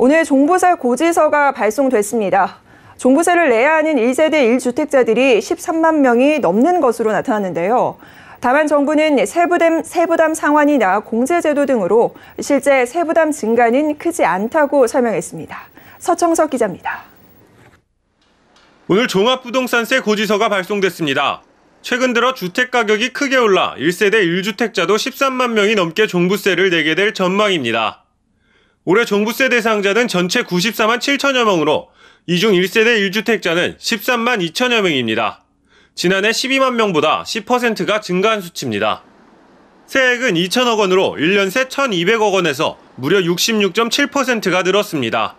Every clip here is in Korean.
오늘 종부세 고지서가 발송됐습니다. 종부세를 내야 하는 1세대 1주택자들이 13만 명이 넘는 것으로 나타났는데요. 다만 정부는 세부담, 세부담 상환이나 공제제도 등으로 실제 세부담 증가는 크지 않다고 설명했습니다. 서청석 기자입니다. 오늘 종합부동산세 고지서가 발송됐습니다. 최근 들어 주택 가격이 크게 올라 1세대 1주택자도 13만 명이 넘게 종부세를 내게 될 전망입니다. 올해 종부세 대상자는 전체 94만 7천여 명으로 이 중 1세대 1주택자는 13만 2천여 명입니다. 지난해 12만 명보다 10%가 증가한 수치입니다. 세액은 2천억 원으로 1년 새 1,200억 원에서 무려 66.7%가 늘었습니다.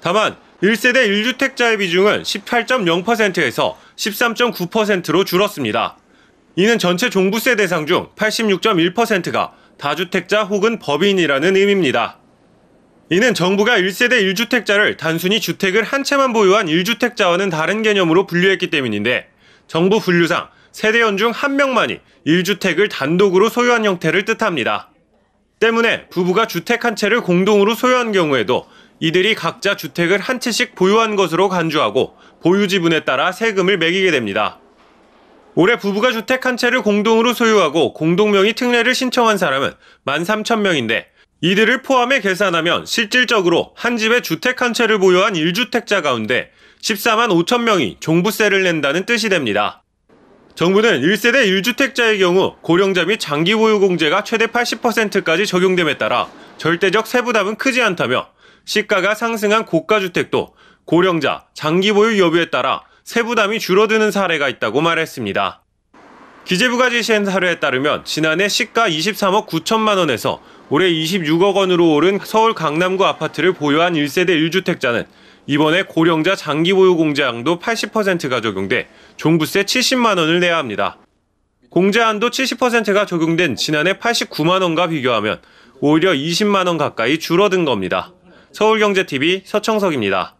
다만 1세대 1주택자의 비중은 18.0%에서 13.9%로 줄었습니다. 이는 전체 종부세 대상 중 86.1%가 다주택자 혹은 법인이라는 의미입니다. 이는 정부가 1세대 1주택자를 단순히 주택을 한 채만 보유한 1주택자와는 다른 개념으로 분류했기 때문인데 정부 분류상 세대원 중 한 명만이 1주택을 단독으로 소유한 형태를 뜻합니다. 때문에 부부가 주택 한 채를 공동으로 소유한 경우에도 이들이 각자 주택을 한 채씩 보유한 것으로 간주하고 보유 지분에 따라 세금을 매기게 됩니다. 올해 부부가 주택 한 채를 공동으로 소유하고 공동명의 특례를 신청한 사람은 13,000명인데 이들을 포함해 계산하면 실질적으로 한 집에 주택 한 채를 보유한 1주택자 가운데 14만 5천 명이 종부세를 낸다는 뜻이 됩니다. 정부는 1세대 1주택자의 경우 고령자 및 장기 보유 공제가 최대 80%까지 적용됨에 따라 절대적 세부담은 크지 않다며 시가가 상승한 고가 주택도 고령자, 장기 보유 여부에 따라 세부담이 줄어드는 사례가 있다고 말했습니다. 기재부가 제시한 사례에 따르면 지난해 시가 23억 9천만 원에서 올해 26억 원으로 오른 서울 강남구 아파트를 보유한 1세대 1주택자는 이번에 고령자 장기 보유 공제한도 80%가 적용돼 종부세 70만 원을 내야 합니다. 공제한도 70%가 적용된 지난해 89만 원과 비교하면 오히려 20만 원 가까이 줄어든 겁니다. 서울경제TV 서청석입니다.